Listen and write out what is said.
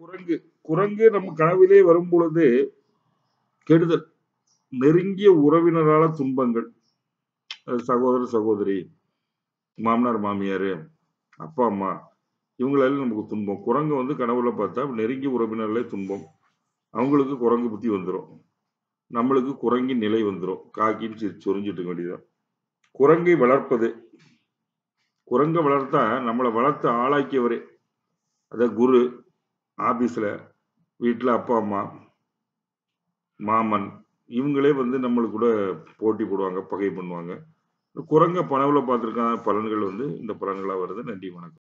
குரங்கு குரங்கு நம்ம கனவிலே வரும் பொழுது கெடுதல் நெருங்கிய உறவினரால துன்பங்கள் சகோதர சகோதரி மாமனார் மாமியார் அப்பா அம்மா இவங்களால நமக்கு துன்பம் குரங்கு வந்து கனவுல பார்த்தா நெருங்கிய உறவினர்களே துன்பம் அவங்களுக்கு குரங்கு புத்தி வந்துடும் நம்மளுக்கு குரங்கின் நிலை வந்துடும் காக்கின்னு சொரிஞ்சிட்டு வேண்டியதான் குரங்கை வளர்ப்பது குரங்கை வளர்த்தா நம்மளை வளர்த்து ஆளாக்கியவரே அத குரு ஆஃபீஸில் வீட்டில் அப்பா அம்மா மாமன் இவங்களே வந்து நம்மளுக்கு கூட போட்டி போடுவாங்க பகை பண்ணுவாங்க குரங்க பனவில் பார்த்துருக்கான பலன்கள் வந்து இந்த பலன்களாக வருது நன்றி வணக்கம்